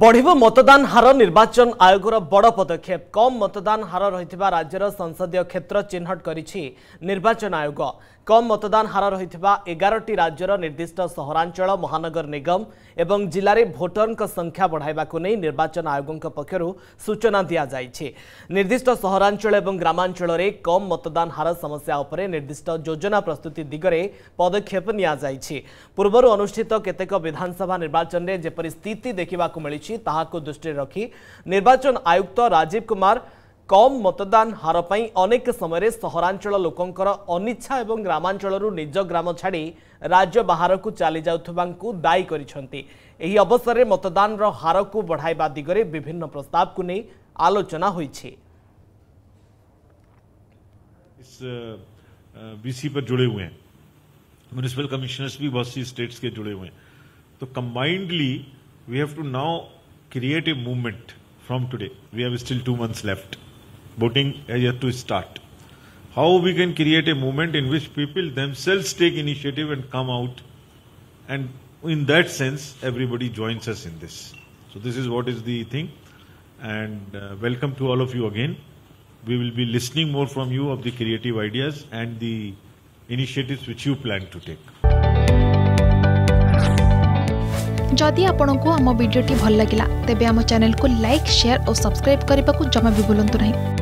ବଢ଼ିବ ମତଦାନ ହାର ନିର୍ବାଚନ ଆୟୋଗର ବଡ଼ ପଦକ୍ଷେପ କମ୍ ମତଦାନ ହାର ରହିଥିବା ରାଜ୍ୟର ସଂସଦୀୟ କ୍ଷେତ୍ର ଚିହ୍ନଟ କରିଛି ନିର୍ବାଚନ ଆୟୋଗ କମ୍ ମତଦାନ ହାର ରହିଥିବା ଏଗାରଟି ରାଜ୍ୟର ନିର୍ଦ୍ଦିଷ୍ଟ ସହରାଞ୍ଚଳ ମହାନଗର ନିଗମ ଏବଂ ଜିଲ୍ଲାରେ ଭୋଟରଙ୍କ ସଂଖ୍ୟା ବଢ଼ାଇବାକୁ ନେଇ ନିର୍ବାଚନ ଆୟୋଗଙ୍କ ପକ୍ଷରୁ ସୂଚନା ଦିଆଯାଇଛି ନିର୍ଦ୍ଦିଷ୍ଟ ସହରାଞ୍ଚଳ ଏବଂ ଗ୍ରାମାଞ୍ଚଳରେ କମ୍ ମତଦାନ ହାର ସମସ୍ୟା ଉପରେ ନିର୍ଦ୍ଦିଷ୍ଟ ଯୋଜନା ପ୍ରସ୍ତୁତି ଦିଗରେ ପଦକ୍ଷେପ ନିଆଯାଇଛି ପୂର୍ବରୁ ଅନୁଷ୍ଠିତ କେତେକ ବିଧାନସଭା ନିର୍ବାଚନରେ ଯେପରି ସ୍ଥିତି ଦେଖିବାକୁ ମିଳିଛି ତାହାକୁ ଦୃଷ୍ଟିରେ ରଖି ନିର୍ବାଚନ ଆୟୁକ୍ତ ରାଜୀବ କୁମାର কম মতদান হার পাই অনেক সময় সহরাঞ্চল লোকঙ্কর অনিচ্ছা এবং গ্রামাঞ্চলর নিজ গ্রাম ছাড়ি রাজ্য বাহারক চালি যাওয়া দায়ী করেছেন এই অবসরের মতদানর হারক বড়াইবা দিগরে বিভিন্ন প্রস্তাবক নিয়ে আলোচনা হয়েছে बीसी पर जुड़े हुए हैं म्यूनिसिपल कमिश्नर्स भी बहुत सी स्टेट्स के जुड़े हुए हैं तो combinedly we have to now create a movement from today we have still two months left voting has yet to start. How we can create a movement in which people themselves take initiative and come out, and in that sense, everybody joins us in this. So, this is what is the thing, and uh, welcome to all of you again. We will be listening more from you of the creative ideas and the initiatives which you plan to take. जदि आपंक आम भिड्टे भल लगा तेब आम चेल्क like share और subscribe करने को जमा भी बुलां नहीं